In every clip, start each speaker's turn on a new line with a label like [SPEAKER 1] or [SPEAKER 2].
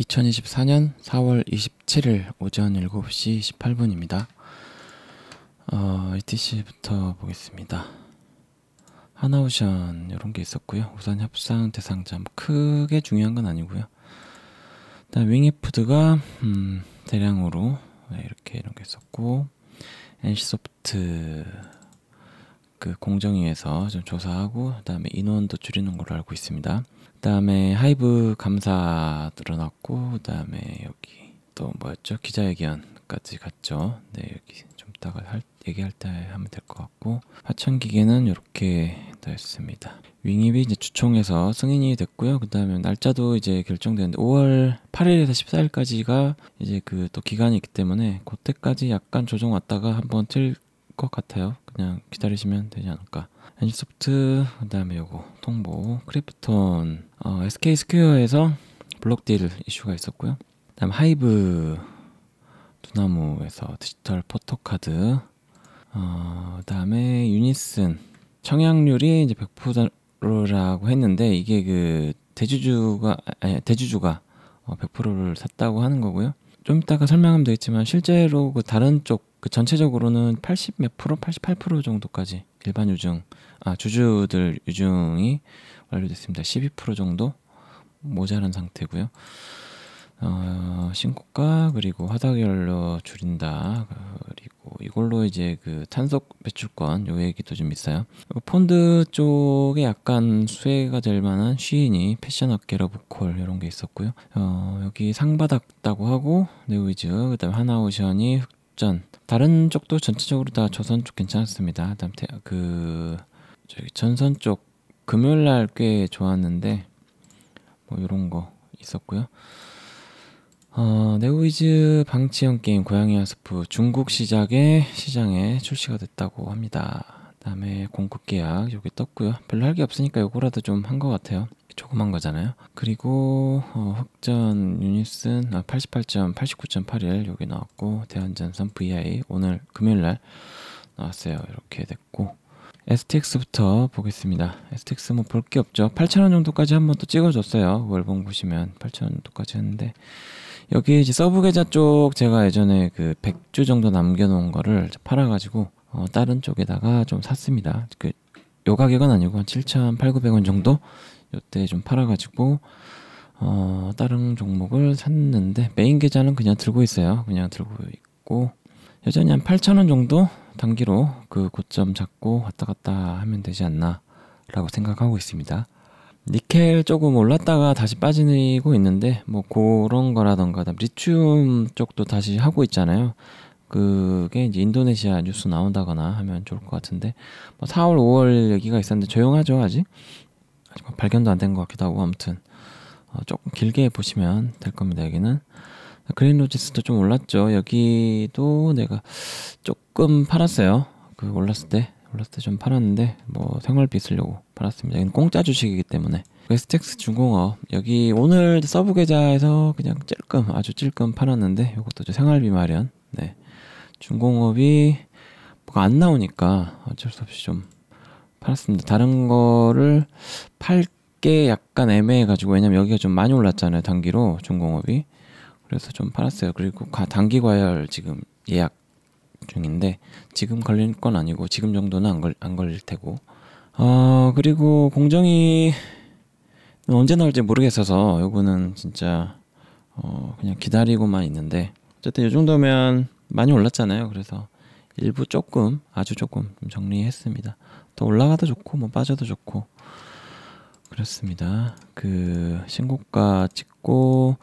[SPEAKER 1] 2024년 4월 27일 오전 7시 18분입니다. 어, ETC부터 보겠습니다. 하나오션 이런 게 있었고요. 우선 협상 대상자 뭐 크게 중요한 건 아니고요. 다음 윙이푸드가 음, 대량으로 네, 이렇게 이런 게 있었고 NC소프트 그 공정위에서 좀 조사하고 그다음에 인원도 줄이는 걸로 알고 있습니다. 그다음에 하이브 감사 늘어났고 그다음에 여기 또 뭐였죠 기자회견까지 갔죠. 네 여기 좀 이따가 할, 얘기할 때 하면 될 것 같고 하천기계는 이렇게 됐습니다. 윙입이 이제 주총에서 승인이 됐고요. 그 다음에 날짜도 이제 결정되는데 5월 8일에서 14일까지가 이제 그 또 기간이 있기 때문에 그때까지 약간 조정 왔다가 한번 튈것 같아요. 그냥 기다리시면 되지 않을까 엔소프트 지 그다음에 요거 통보 크래프톤 어, SK 스퀘어에서 블록딜 이슈가 있었고요. 그다음 하이브 두나무에서 디지털 포토카드 어, 그다음에 유니슨 청약률이 이제 100%라고 했는데 이게 그 대주주가 아니, 대주주가 100%를 어, 샀다고 하는 거고요. 좀 이따가 설명하면 되겠지만 실제로 그 다른 쪽 그 전체적으로는 80 몇 프로, 88% 정도까지 일반 유증 아 주주들 유증이 완료됐습니다. 12% 정도 모자란 상태고요. 어, 신고가 그리고 화다결로 줄인다 그리고 이걸로 이제 그 탄속 배출권 요 얘기도 좀 있어요 펀드 쪽에 약간 수혜가 될 만한 시인이 패션 업계로 보컬 이런 게 있었고요 어, 여기 상 받았다고 하고 네오이즈 그다음에 하나오션이 전 다른 쪽도 전체적으로 다 조선 쪽 괜찮았습니다. 그 태, 그 저기 전선 쪽 금요일 날 꽤 좋았는데 뭐 이런 거 있었고요. 어, 네오이즈 방치형 게임 고양이 와스프 중국 시작의 시장에 출시가 됐다고 합니다. 그다음에 공급 계약 여기 떴고요. 별로 할 게 없으니까 요거라도 좀 한 거 같아요. 조그만 거잖아요. 그리고 어, 확전 유닛은 88.89.81 아, 여기 나왔고 대한전선 VI 오늘 금요일날 나왔어요. 이렇게 됐고 STX부터 보겠습니다. STX 뭐 볼 게 없죠. 8,000원 정도까지 한번 또 찍어줬어요. 월봉 보시면 8,000원 정도까지 했는데 여기 이제 서브 계좌 쪽 제가 예전에 그 100주 정도 남겨놓은 거를 팔아가지고 어, 다른 쪽에다가 좀 샀습니다. 그 요 가격은 아니고 한 7,800원 정도 이때 좀 팔아가지고 어, 다른 종목을 샀는데 메인 계좌는 그냥 들고 있어요. 그냥 들고 있고 여전히 한8천원 정도 단기로 그 고점 잡고 왔다 갔다 하면 되지 않나라고 생각하고 있습니다. 니켈 조금 올랐다가 다시 빠지고 있는데 뭐 그런 거라던가 리튬 쪽도 다시 하고 있잖아요. 그게 이제 인도네시아 뉴스 나온다거나 하면 좋을 것 같은데 뭐 4월 5월 얘기가 있었는데 조용하죠 아직 아직 발견도 안 된 것 같기도 하고 아무튼 어, 조금 길게 보시면 될 겁니다. 여기는 그린 로지스도 좀 올랐죠. 여기도 내가 조금 팔았어요. 그 올랐을 때 올랐을 때 좀 팔았는데 뭐 생활비 쓰려고 팔았습니다. 이건 공짜 주식이기 때문에 웨스텍스 중공업 여기 오늘 서브 계좌에서 그냥 찔끔 아주 찔끔 팔았는데 이것도 생활비 마련 네 중공업이 뭐가 안 나오니까 어쩔 수 없이 좀 팔았습니다. 다른 거를 팔게 약간 애매해가지고 왜냐면 여기가 좀 많이 올랐잖아요. 단기로 중공업이 그래서 좀 팔았어요. 그리고 단기 과열 지금 예약 중인데 지금 걸릴 건 아니고 지금 정도는 안, 걸, 안 걸릴 테고 어, 그리고 공정이 언제 나올지 모르겠어서 요거는 진짜 어, 그냥 기다리고만 있는데 어쨌든 요 정도면 많이 올랐잖아요. 그래서 일부 조금 아주 조금 정리했습니다. 또 올라가도 좋고 뭐 빠져도 좋고 그렇습니다. 그 신고가 찍고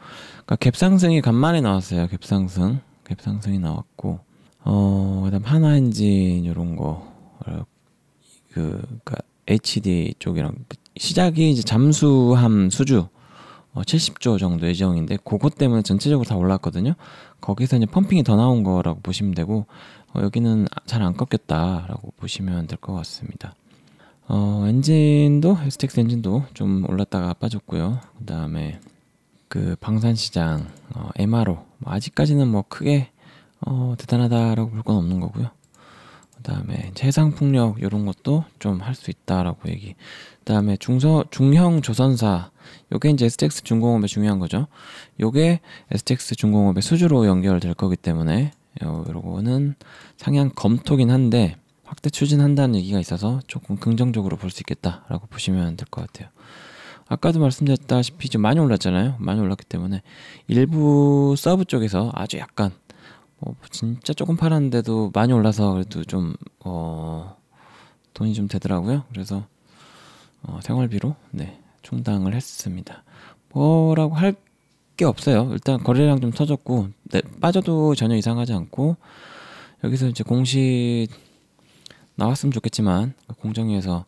[SPEAKER 1] 그러니까 갭상승이 간만에 나왔어요. 갭상승 갭상승이 나왔고 어 그다음 하나 엔진 이런 거 어, 그, 그니까, HD 쪽이랑, 그 시작이 이제 잠수함 수주, 어, 70조 정도 예정인데, 그것 때문에 전체적으로 다 올랐거든요. 거기서 이제 펌핑이 더 나온 거라고 보시면 되고, 어, 여기는 잘 안 꺾였다라고 보시면 될 것 같습니다. 어, 엔진도 스텍스 엔진도 좀 올랐다가 빠졌고요. 그 다음에 그 방산 시장 어, MRO 뭐 아직까지는 뭐 크게 어, 대단하다라고 볼 건 없는 거고요. 그 다음에 해상 풍력 이런 것도 좀 할 수 있다라고 얘기. 그 다음에 중서 중형 조선사 요게 이제 STX 중공업의 중요한 거죠. 요게 STX 중공업의 수주로 연결될 거기 때문에 러고는 상향 검토긴 한데 확대 추진한다는 얘기가 있어서 조금 긍정적으로 볼 수 있겠다라고 보시면 될 것 같아요. 아까도 말씀드렸다시피 좀 많이 올랐잖아요. 많이 올랐기 때문에 일부 서브 쪽에서 아주 약간 뭐 진짜 조금 팔았는데도 많이 올라서 그래도 좀 어 돈이 좀 되더라고요. 그래서 어 생활비로 네 충당을 했습니다. 뭐라고 할게 없어요. 일단 거래량 좀 터졌고 네, 빠져도 전혀 이상하지 않고 여기서 이제 공시 나왔으면 좋겠지만 그 공정위에서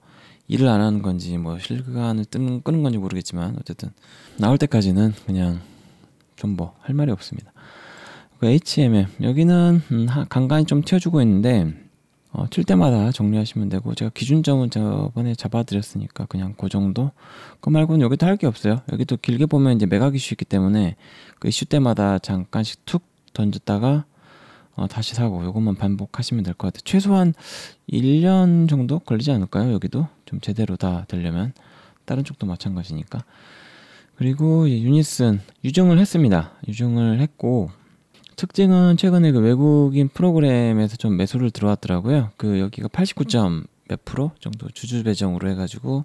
[SPEAKER 1] 일을 안 하는 건지 뭐 실간을 뜨는, 끄는 건지 모르겠지만 어쨌든 나올 때까지는 그냥 좀 뭐 할 말이 없습니다. 그 HMM 여기는 음, 간간히 좀 튀어주고 있는데 어, 칠 때마다 정리하시면 되고 제가 기준점은 저번에 잡아드렸으니까 그냥 그 정도 그 말고는 여기도 할 게 없어요 여기도 길게 보면 이제 매각 이슈 있기 때문에 그 이슈 때마다 잠깐씩 툭 던졌다가 어, 다시 사고 요것만 반복하시면 될 것 같아요 최소한 1년 정도 걸리지 않을까요 여기도 좀 제대로 다 되려면 다른 쪽도 마찬가지니까 그리고 유니슨 유증을 했습니다 유증을 했고 특징은 최근에 그 외국인 프로그램에서 좀 매수를 들어왔더라고요. 그 여기가 89점 몇 프로 정도 주주 배정으로 해가지고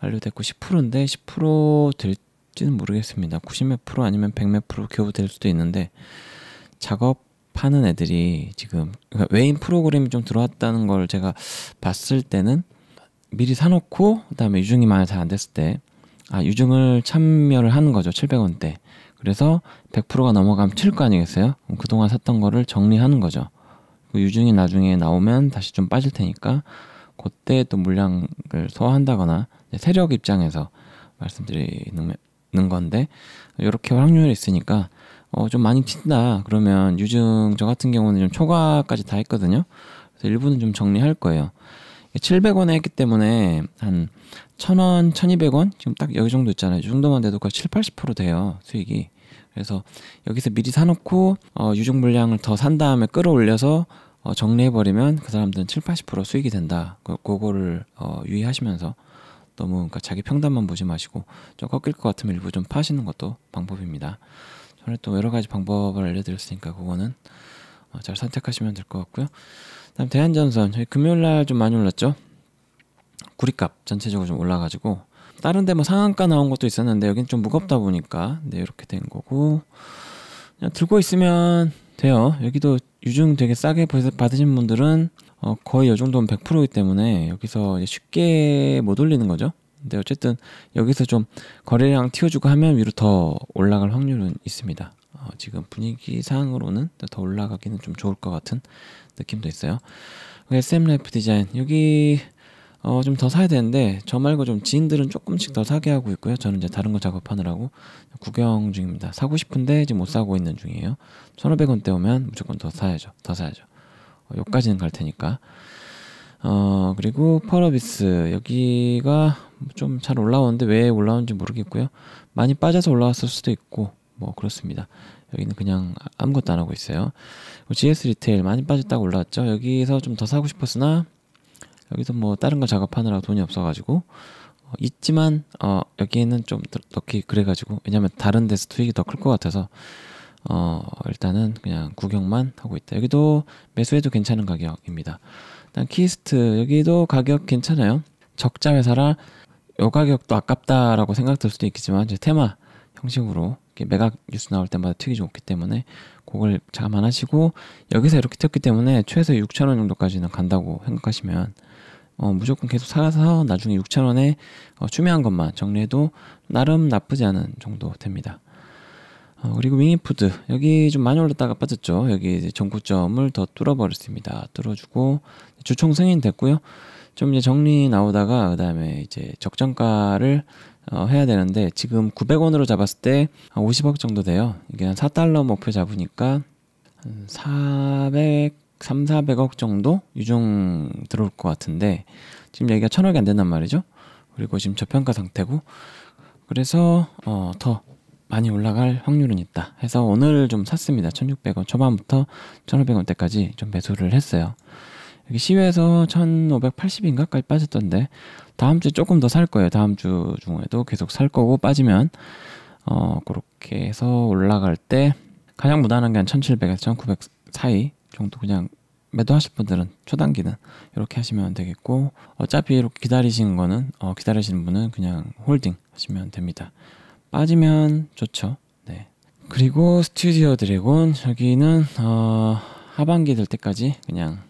[SPEAKER 1] 완료됐고 10%인데 10% 될지는 모르겠습니다. 90 몇 프로 아니면 100 몇 프로 겨우 될 수도 있는데 작업하는 애들이 지금 그러니까 외인 프로그램이 좀 들어왔다는 걸 제가 봤을 때는 미리 사놓고 그다음에 유증이 만약 잘 안 됐을 때 아 유증을 참여를 하는 거죠 700원대 그래서 100%가 넘어가면 칠 거 아니겠어요? 그동안 샀던 거를 정리하는 거죠. 그 유증이 나중에 나오면 다시 좀 빠질 테니까 그때 또 물량을 소화한다거나 세력 입장에서 말씀드리는 건데 이렇게 확률이 있으니까 어, 좀 많이 튄다 그러면 유증 저 같은 경우는 좀 초과까지 다 했거든요. 그래서 일부는 좀 정리할 거예요. 700원에 했기 때문에 한 1000원, 1200원 지금 딱 여기 정도 있잖아요. 이 정도만 돼도 거의 7, 80% 돼요. 수익이. 그래서 여기서 미리 사놓고 어, 유족 물량을 더 산 다음에 끌어올려서 어, 정리해버리면 그 사람들은 7, 80% 수익이 된다. 그, 그거를 어, 유의하시면서 너무 그러니까 자기 평단만 보지 마시고 좀 꺾일 것 같으면 일부 좀 파시는 것도 방법입니다. 저는 또 여러 가지 방법을 알려드렸으니까 그거는 어, 잘 선택하시면 될 것 같고요. 다음 대한전선 저희 금요일날 좀 많이 올랐죠. 구리값 전체적으로 좀 올라가지고 다른 데 뭐 상한가 나온 것도 있었는데 여긴 좀 무겁다 보니까 네 이렇게 된 거고 그냥 들고 있으면 돼요. 여기도 유증 되게 싸게 받으신 분들은 어, 거의 요 정도면 100%이기 때문에 여기서 쉽게 못 올리는 거죠. 근데 어쨌든 여기서 좀 거래량 튀어주고 하면 위로 더 올라갈 확률은 있습니다. 어, 지금 분위기상으로는 더 올라가기는 좀 좋을 것 같은 느낌도 있어요. SM 라이프 디자인 여기 어, 좀 더 사야 되는데 저 말고 좀 지인들은 조금씩 더 사게 하고 있고요. 저는 이제 다른 거 작업하느라고 구경 중입니다. 사고 싶은데 지금 못 사고 있는 중이에요. 1,500원대 오면 무조건 더 사야죠. 더 사야죠. 어, 여기까지는 갈 테니까. 어, 그리고 펄어비스 여기가 좀 잘 올라오는데 왜 올라오는지 모르겠고요. 많이 빠져서 올라왔을 수도 있고 뭐 그렇습니다. 여기는 그냥 아무것도 안 하고 있어요. GS 뭐 리테일 많이 빠졌다고 올라왔죠. 여기서 좀 더 사고 싶었으나 여기서 뭐 다른 거 작업하느라 돈이 없어가지고 어, 있지만 어, 여기에는 좀 넣기 그래가지고 왜냐면 다른 데서 투익이 더 클 것 같아서 어, 일단은 그냥 구경만 하고 있다. 여기도 매수해도 괜찮은 가격입니다. 일단 키스트 여기도 가격 괜찮아요. 적자 회사라 요 가격도 아깝다라고 생각될 수도 있겠지만 이제 테마 형식으로 매각 뉴스 나올 때마다 튀기 좀 없기 때문에 그걸 자만하시고 여기서 이렇게 튀었기 때문에 최소 6천 원 정도까지는 간다고 생각하시면 어, 무조건 계속 사서 나중에 6천 원에 어, 추매한 것만 정리해도 나름 나쁘지 않은 정도 됩니다. 어, 그리고 윙이푸드 여기 좀 많이 올랐다가 빠졌죠. 여기 이제 전고점을 더 뚫어버렸습니다. 뚫어주고 주총 승인 됐고요. 좀 이제 정리 나오다가 그다음에 이제 적정가를 어, 해야 되는데 지금 900원으로 잡았을 때한 50억 정도 돼요. 이게 한 4달러 목표 잡으니까 한 400, 3, 400억 정도 유종 들어올 것 같은데 지금 얘기가 천억이 안 된단 말이죠. 그리고 지금 저평가 상태고 그래서 어, 더 많이 올라갈 확률은 있다 해서 오늘 좀 샀습니다. 1600원 초반부터 1500원대까지 좀 매수를 했어요. 여기 시외에서 1580인가까지 빠졌던데 다음 주에 조금 더 살 거예요. 다음 주 중에도 계속 살 거고 빠지면 어 그렇게 해서 올라갈 때 가장 무난한 게 한 1700에서 1900 사이 정도 그냥 매도하실 분들은 초단기는 이렇게 하시면 되겠고 어차피 이렇게 기다리시는 거는 어, 기다리시는 분은 그냥 홀딩 하시면 됩니다. 빠지면 좋죠. 네. 그리고 스튜디오 드래곤 여기는 어, 하반기 될 때까지 그냥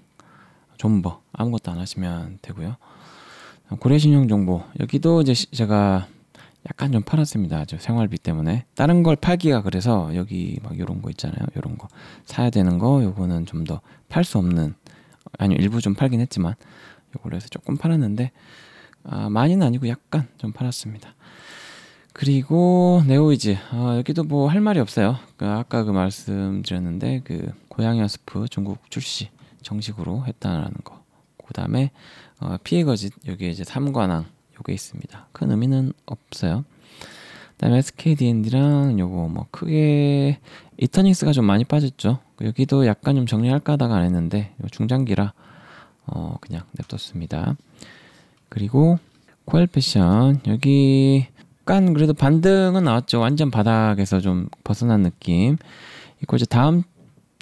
[SPEAKER 1] 존버 뭐 아무것도 안 하시면 되고요. 고래신용 정보 여기도 이제 제가 약간 좀 팔았습니다. 저 생활비 때문에 다른 걸 팔기가 그래서 여기 막 이런 거 있잖아요. 이런 거 사야 되는 거 요거는 좀 더 팔 수 없는 아니 일부 좀 팔긴 했지만 요걸 해서 조금 팔았는데 아, 많이는 아니고 약간 좀 팔았습니다. 그리고 네오이즈 아, 여기도 뭐 할 말이 없어요. 그 아까 그 말씀드렸는데 그 고양이 스프 중국 출시 정식으로 했다라는 거. 그 다음에 어, 피해거짓 여기에 이제 삼관왕 요게 있습니다. 큰 의미는 없어요. 그다음에 SKDND랑 요거 뭐 크게 이터닉스가 좀 많이 빠졌죠. 여기도 약간 좀 정리할까 하다가 안 했는데 중장기라 어 그냥 냅뒀습니다. 그리고 코엘 패션 여기 약간 그래도 반등은 나왔죠. 완전 바닥에서 좀 벗어난 느낌. 이거 이제 다음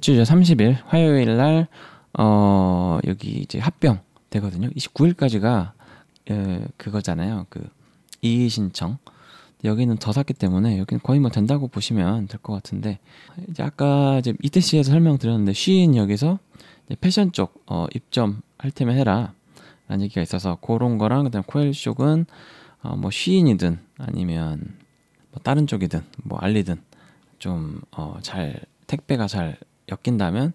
[SPEAKER 1] 주죠 30일 화요일 날어 여기 이제 합병 되거든요. 29일까지가 에, 예, 그거잖아요. 그 이의 신청. 여기는 더 샀기 때문에 여기는 거의 뭐 된다고 보시면 될 것 같은데 이제 아까 이제 이태 씨에서 설명드렸는데 쉬인 여기서 이제 패션 쪽 어, 입점 할 테면 해라 라는 얘기가 있어서 그런 거랑 그다음 코엘 쪽은 어, 뭐 쉬인이든 아니면 뭐 다른 쪽이든 뭐 알리든 좀잘 어, 택배가 잘 엮인다면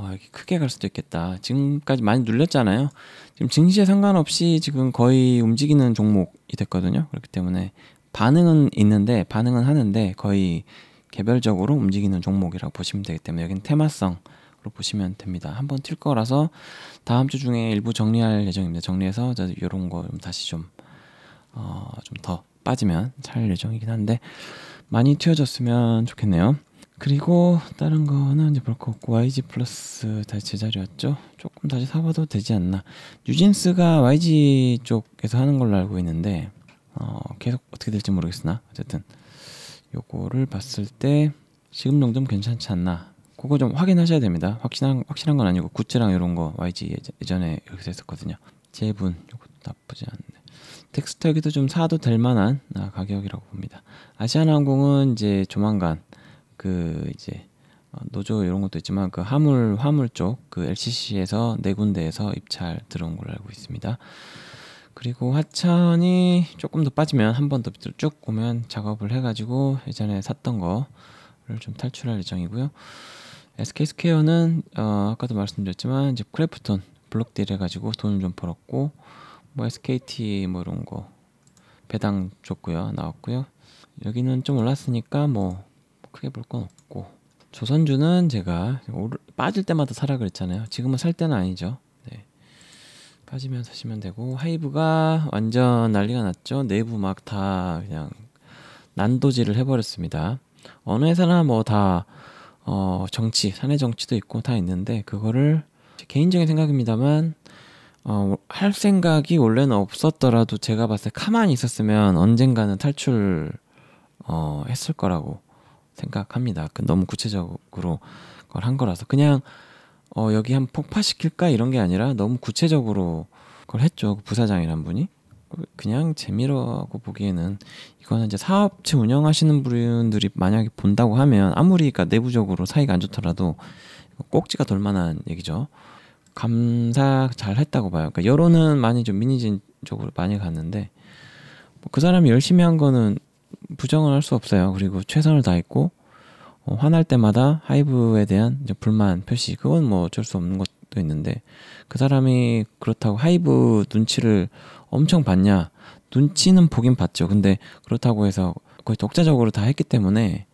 [SPEAKER 1] 어, 이렇게 크게 갈 수도 있겠다. 지금까지 많이 눌렸잖아요. 지금 증시에 상관없이 지금 거의 움직이는 종목이 됐거든요. 그렇기 때문에 반응은 있는데 반응은 하는데 거의 개별적으로 움직이는 종목이라고 보시면 되기 때문에 여기는 테마성으로 보시면 됩니다. 한번 튈 거라서 다음 주 중에 일부 정리할 예정입니다. 정리해서 이런 거 좀 다시 좀좀더 어, 빠지면 살 예정이긴 한데 많이 튀어졌으면 좋겠네요. 그리고 다른 거는 이제 볼 거 없고 그 YG 플러스 다시 제자리였죠. 조금 다시 사봐도 되지 않나. 뉴진스가 YG 쪽에서 하는 걸로 알고 있는데 어, 계속 어떻게 될지 모르겠으나 어쨌든 요거를 봤을 때 지금 정도면 괜찮지 않나. 그거 좀 확인하셔야 됩니다. 확실한 확실한 건 아니고 굿즈랑 이런 거 YG 예전에 여기서 했었거든요. 제분 요것도 나쁘지 않네. 텍스터기도 트좀 사도 될 만한 아, 가격이라고 봅니다. 아시아나항공은 이제 조만간 그 이제 어, 노조 이런 것도 있지만 그 화물 화물 쪽 그 LCC에서 네 군데에서 입찰 들어온 걸로 알고 있습니다. 그리고 하천이 조금 더 빠지면 한 번 더쭉 보면 작업을 해가지고 예전에 샀던 거를 좀 탈출할 예정이고요. SK 스퀘어는 어, 아까도 말씀드렸지만 이제 크래프톤 블록딜 해가지고 돈을 좀 벌었고 뭐 SKT 뭐 이런 거 배당 줬고요 나왔고요. 여기는 좀 올랐으니까 뭐 크게 볼 건 없고 조선주는 제가 오르, 빠질 때마다 사라 그랬잖아요 지금은 살 때는 아니죠 네. 빠지면 사시면 되고 하이브가 완전 난리가 났죠 내부 막 다 그냥 난도질을 해버렸습니다 어느 회사나 뭐 다 어, 정치 사내 정치도 있고 다 있는데 그거를 개인적인 생각입니다만 어, 할 생각이 원래는 없었더라도 제가 봤을 때 가만히 있었으면 언젠가는 탈출 어, 했을 거라고 생각합니다. 그 너무 구체적으로 그걸한 거라서 그냥 어 여기 한 폭파시킬까 이런 게 아니라 너무 구체적으로 그걸 했죠. 그 부사장이란 분이 그냥 재미라고 보기에는 이거는 이제 사업체 운영하시는 분들이 만약에 본다고 하면 아무리 그러니까 내부적으로 사이가 안 좋더라도 꼭지가 돌 만한 얘기죠. 감사 잘 했다고 봐요. 그러니까 여론은 많이 좀 미니진적으로 많이 갔는데 뭐그 사람이 열심히 한 거는 부정을 할 수 없어요. 그리고 최선을 다했고 어, 화날 때마다 하이브에 대한 불만 표시 그건 뭐 어쩔 수 없는 것도 있는데 그 사람이 그렇다고 하이브 눈치를 엄청 봤냐 눈치는 보긴 봤죠. 근데 그렇다고 해서 거의 독자적으로 다 했기 때문에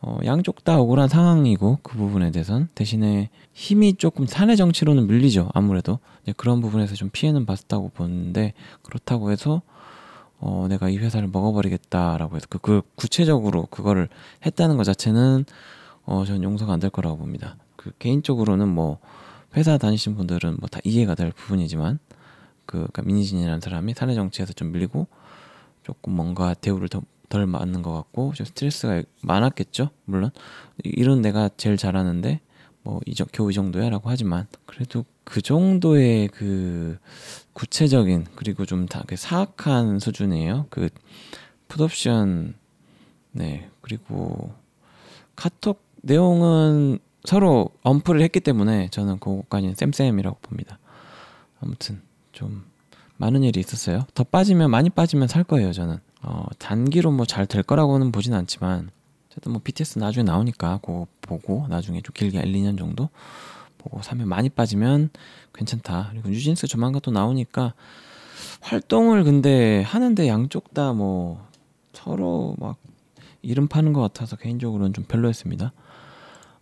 [SPEAKER 1] 어, 양쪽 다 억울한 상황이고 그 부분에 대해선 대신에 힘이 조금 사내 정치로는 밀리죠 아무래도 그런 부분에서 좀 피해는 봤다고 보는데 그렇다고 해서 어, 내가 이 회사를 먹어버리겠다라고 해서 그, 그 구체적으로 그거를 했다는 것 자체는 어, 전 용서가 안 될 거라고 봅니다. 그 개인적으로는 뭐 회사 다니신 분들은 뭐 다 이해가 될 부분이지만 그 그러니까 민희진이라는 사람이 사내 정치에서 좀 밀리고 조금 뭔가 대우를 더, 덜 맞는 것 같고 좀 스트레스가 많았겠죠 물론 이런 내가 제일 잘하는데 뭐 이적 겨우 이 정도야라고 하지만 그래도 그 정도의 그 구체적인 그리고 좀 다 그 사악한 수준이에요. 그 풋옵션 네 그리고 카톡 내용은 서로 언플을 했기 때문에 저는 그것까지는 쌤쌤이라고 봅니다. 아무튼 좀 많은 일이 있었어요. 더 빠지면 많이 빠지면 살 거예요 저는. 어, 단기로 뭐 잘 될 거라고는 보진 않지만 어쨌든 뭐 BTS 나중에 나오니까 그거 보고 나중에 좀 길게 1, 2년 정도 보고 사면 많이 빠지면 괜찮다. 그리고 뉴진스 조만간 또 나오니까 활동을 근데 하는데 양쪽 다 뭐 서로 막 이름 파는 것 같아서 개인적으로는 좀 별로였습니다.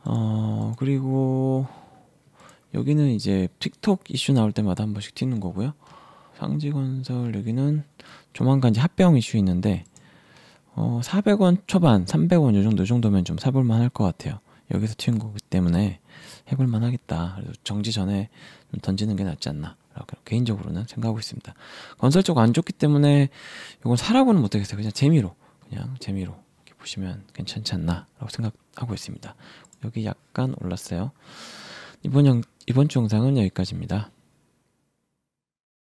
[SPEAKER 1] 어 그리고 여기는 이제 틱톡 이슈 나올 때마다 한 번씩 튀는 거고요. 상지건설 여기는 조만간 이제 합병 이슈 있는데 어, 400원 초반, 300원 요 정도, 정도면 좀 사볼만 할 것 같아요. 여기서 튄 거기 때문에 해볼만 하겠다. 그래서 정지 전에 좀 던지는 게 낫지 않나. 개인적으로는 생각하고 있습니다. 건설 쪽 안 좋기 때문에 이건 사라고는 못하겠어요. 그냥 재미로, 그냥 재미로 보시면 괜찮지 않나라고 생각하고 있습니다. 여기 약간 올랐어요. 이번 영, 이번 주 영상은 여기까지입니다.